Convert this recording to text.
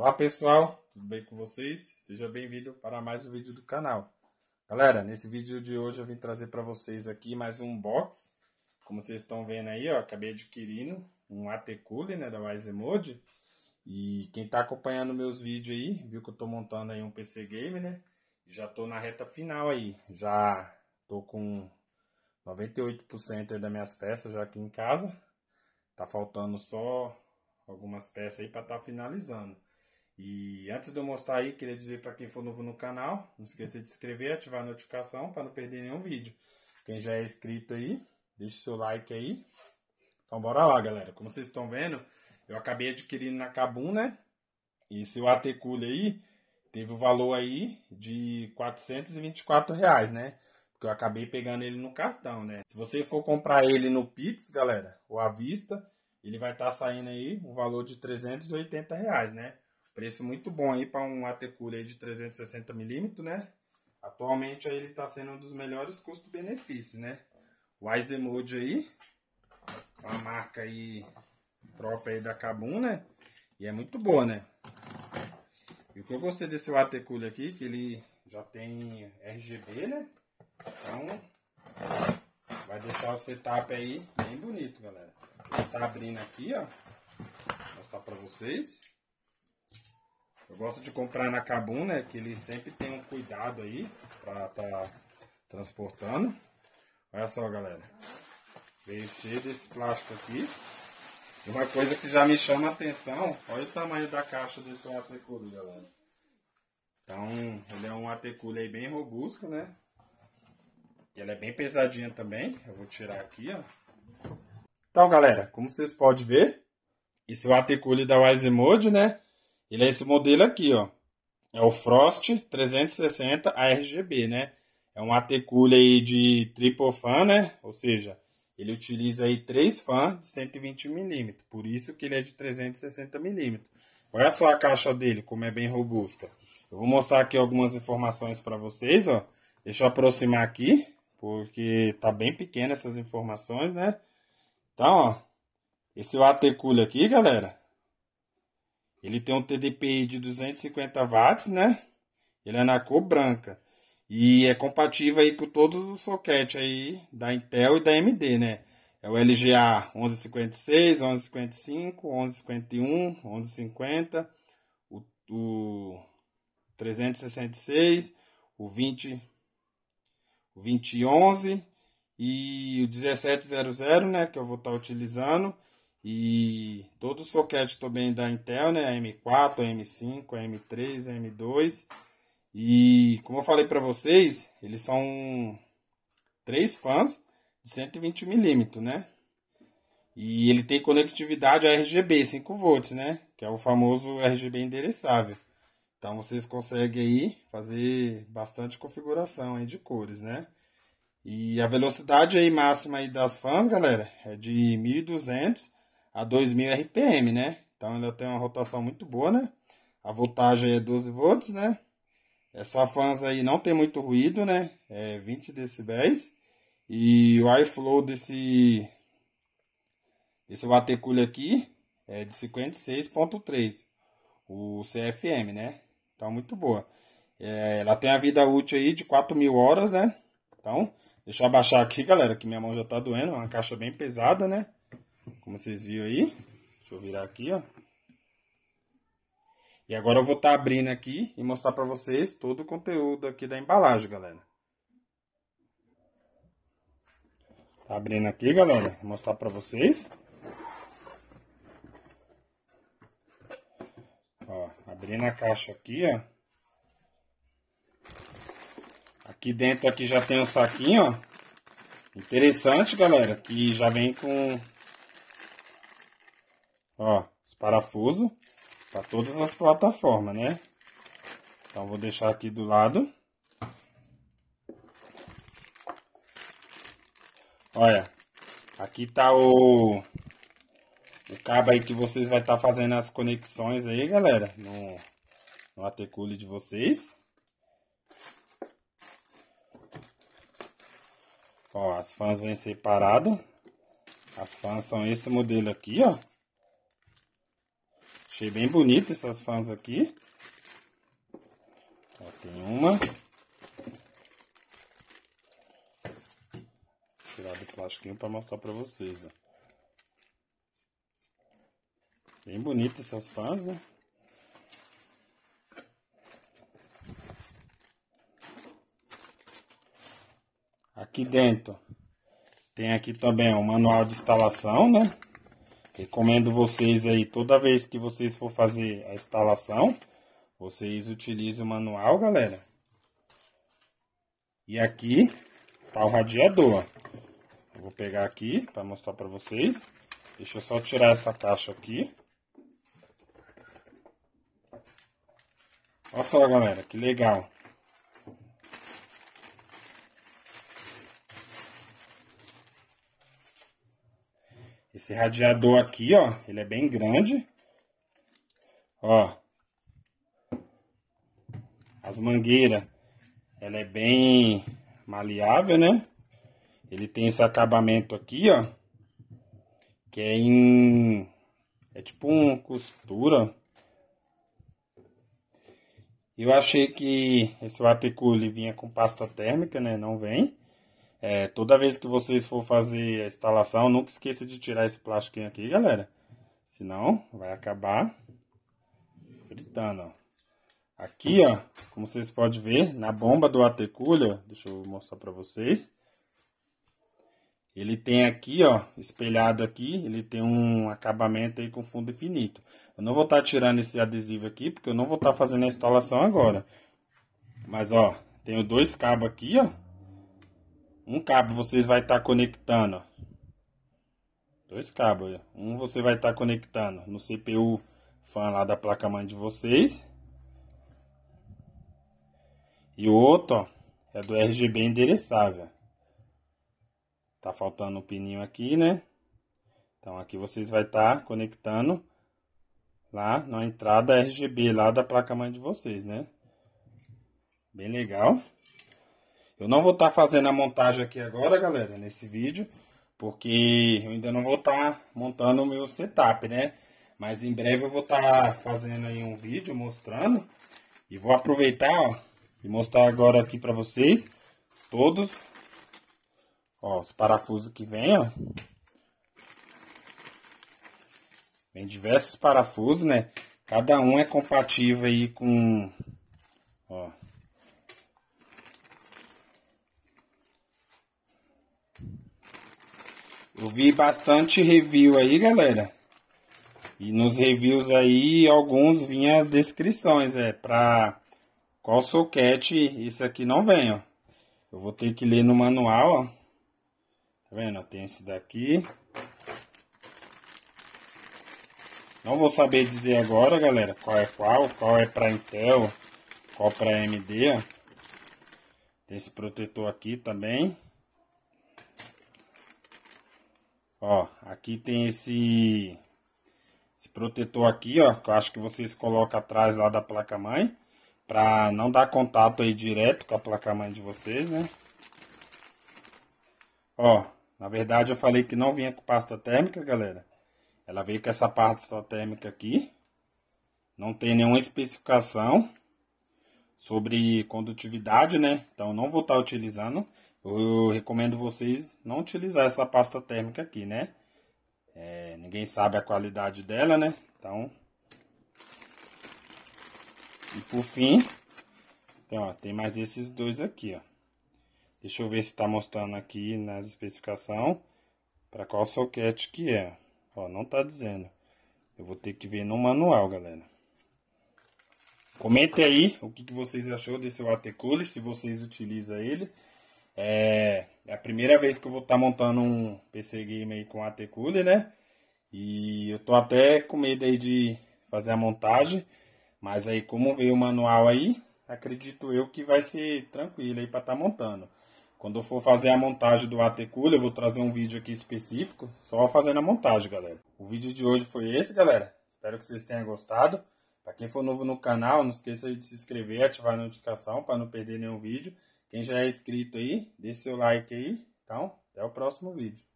Olá pessoal, tudo bem com vocês? Seja bem-vindo para mais um vídeo do canal. Galera, nesse vídeo de hoje eu vim trazer para vocês aqui mais um box. Como vocês estão vendo aí, ó, acabei adquirindo um AT Cooler, né, da Wise Mode. E quem está acompanhando meus vídeos aí, viu que eu estou montando aí um PC Game, né? Já estou na reta final aí, já estou com 98% das minhas peças já aqui em casa. Tá faltando só algumas peças aí para estar tá finalizando. E antes de eu mostrar aí, queria dizer para quem for novo no canal, não esqueça de se inscrever, ativar a notificação para não perder nenhum vídeo. Quem já é inscrito aí, deixa seu like aí. Então bora lá, galera. Como vocês estão vendo, eu acabei adquirindo na Cabum, né? E seu AT Cooler aí teve o um valor aí de 424 reais, né? Porque eu acabei pegando ele no cartão, né? Se você for comprar ele no Pix, galera, ou à vista, ele vai estar tá saindo aí um valor de 380 reais, né? Preço muito bom aí para um Atecura de 360mm, né? Atualmente aí ele está sendo um dos melhores custo-benefício, né? O Mode aí, uma marca aí própria aí da Kabum, né? E é muito boa, né? E o que eu gostei desse AT cooler aqui, que ele já tem RGB, né? Então, vai deixar o setup aí bem bonito, galera. Ele tá abrindo aqui, ó. Vou mostrar pra vocês. Eu gosto de comprar na Cabum, né? Que ele sempre tem um cuidado aí pra tá transportando. Olha só, galera. Veio cheio desse plástico aqui. E uma coisa que já me chama a atenção, olha o tamanho da caixa desse Atecule, galera. Então, ele é um Atecule aí bem robusto, né? E ela é bem pesadinha também. Eu vou tirar aqui, ó. Então, galera, como vocês podem ver, esse é o Atecule da Wise Mode, né? Ele é esse modelo aqui, ó. É o Frost 360 ARGB, né? É um AT Cool aí de triple fan, né? Ou seja, ele utiliza aí três fãs de 120 mm, por isso que ele é de 360 mm. Olha só a caixa dele, como é bem robusta. Eu vou mostrar aqui algumas informações para vocês, ó. Deixa eu aproximar aqui, porque tá bem pequena essas informações, né? Então, ó, esse AT Cool aqui, galera, ele tem um TDPI de 250 watts, né? Ele é na cor branca. E é compatível aí com todos os sockets aí da Intel e da AMD, né? É o LGA 1156, 1155, 1151, 1150, o, o 366, o 20, o 2011 e o 1700, né? Que eu vou estar tá utilizando. E todo o soquete também da Intel, né? A M4, a M5, a M3, a M2. E como eu falei para vocês, eles são três fãs de 120mm, né? E ele tem conectividade a RGB 5V, né? Que é o famoso RGB endereçável. Então vocês conseguem aí fazer bastante configuração aí de cores, né? E a velocidade aí máxima aí das fãs, galera, é de 1200 a 2000 RPM, né? Então ela tem uma rotação muito boa, né? A voltagem é 12 volts, né? Essa fans aí não tem muito ruído, né? É 20 decibéis. E o airflow desse esse watercooler aqui é de 56.3 o CFM, né? Então muito boa. É, ela tem a vida útil aí de 4.000 horas, né? Então, deixa eu abaixar aqui, galera, que minha mão já tá doendo. É uma caixa bem pesada, né? Como vocês viram aí. Deixa eu virar aqui, ó. E agora eu vou estar tá abrindo aqui e mostrar para vocês todo o conteúdo aqui da embalagem, galera. Tá abrindo aqui, galera. Vou mostrar para vocês. Ó, abrindo a caixa aqui, ó. Aqui dentro aqui já tem um saquinho, ó. Interessante, galera, que já vem com Ó, os parafusos para todas as plataformas, né? Então, vou deixar aqui do lado. Olha, aqui tá o, o cabo aí que vocês vai estar tá fazendo as conexões aí, galera, no, no at de vocês. Ó, as fãs vêm separadas. As fãs são esse modelo aqui, ó. Achei bem bonito essas fãs aqui. Ó, tem uma. Vou tirar do plástico para mostrar para vocês, ó. Bem bonito essas fãs, né? Aqui dentro tem aqui também o manual de instalação, né? Recomendo vocês aí, toda vez que vocês for fazer a instalação, vocês utilizem o manual, galera. E aqui tá o radiador. Eu vou pegar aqui para mostrar para vocês. Deixa eu só tirar essa caixa aqui. Olha só, galera, que legal. Esse radiador aqui, ó, ele é bem grande. Ó. As mangueiras, ela é bem maleável, né? Ele tem esse acabamento aqui, ó. Que é em... É tipo um costura. Eu achei que esse watercooler vinha com pasta térmica, né? Não vem. É, toda vez que vocês for fazer a instalação, nunca esqueça de tirar esse plástico aqui, galera. Senão, vai acabar fritando, ó. Aqui, ó, como vocês podem ver, na bomba do AT Cooler, deixa eu mostrar para vocês. Ele tem aqui, ó, espelhado aqui, ele tem um acabamento aí com fundo infinito. Eu não vou estar tá tirando esse adesivo aqui, porque eu não vou estar tá fazendo a instalação agora. Mas, ó, tenho dois cabos aqui, ó, um cabo vocês vai estar tá conectando. Dois cabos. Um você vai estar tá conectando no CPU fan lá da placa-mãe de vocês. E o outro ó, é do RGB endereçável. Tá faltando um pininho aqui, né? Então aqui vocês vai estar tá conectando lá na entrada RGB lá da placa-mãe de vocês, né? Bem legal. Eu não vou estar tá fazendo a montagem aqui agora, galera, nesse vídeo, porque eu ainda não vou estar tá montando o meu setup, né? Mas em breve eu vou estar tá fazendo aí um vídeo mostrando e vou aproveitar, ó, e mostrar agora aqui para vocês todos ó, os parafusos que vem, ó. Vem diversos parafusos, né? Cada um é compatível aí com ó, Eu vi bastante review aí, galera. E nos reviews aí, alguns vinham as descrições, é, pra qual soquete isso aqui não vem, ó. Eu vou ter que ler no manual, ó. Tá vendo? Tem esse daqui. Não vou saber dizer agora, galera, qual é qual, qual é para Intel, qual para AMD. Ó. Tem esse protetor aqui também. Ó, aqui tem esse, esse protetor aqui, ó, que eu acho que vocês colocam atrás lá da placa-mãe, para não dar contato aí direto com a placa-mãe de vocês, né? Ó, na verdade eu falei que não vinha com pasta térmica, galera. Ela veio com essa só térmica aqui. Não tem nenhuma especificação sobre condutividade, né? Então não vou estar tá utilizando. Eu recomendo vocês não utilizar essa pasta térmica aqui, né? É, ninguém sabe a qualidade dela, né? Então... E por fim... Então, ó, tem mais esses dois aqui, ó. Deixa eu ver se tá mostrando aqui nas especificações para qual soquete que é. Ó, não tá dizendo. Eu vou ter que ver no manual, galera. Comente aí o que, que vocês achou desse water cooler, se vocês utilizam ele. É, é a primeira vez que eu vou estar tá montando um PC Game com AT Cooler, né? E eu tô até com medo aí de fazer a montagem, mas aí como veio o manual aí, acredito eu que vai ser tranquilo aí para estar tá montando. Quando eu for fazer a montagem do AT Cooler, eu vou trazer um vídeo aqui específico, só fazendo a montagem, galera. O vídeo de hoje foi esse, galera. Espero que vocês tenham gostado. Para quem for novo no canal, não esqueça de se inscrever e ativar a notificação para não perder nenhum vídeo. Quem já é inscrito aí, dê seu like aí. Então, até o próximo vídeo.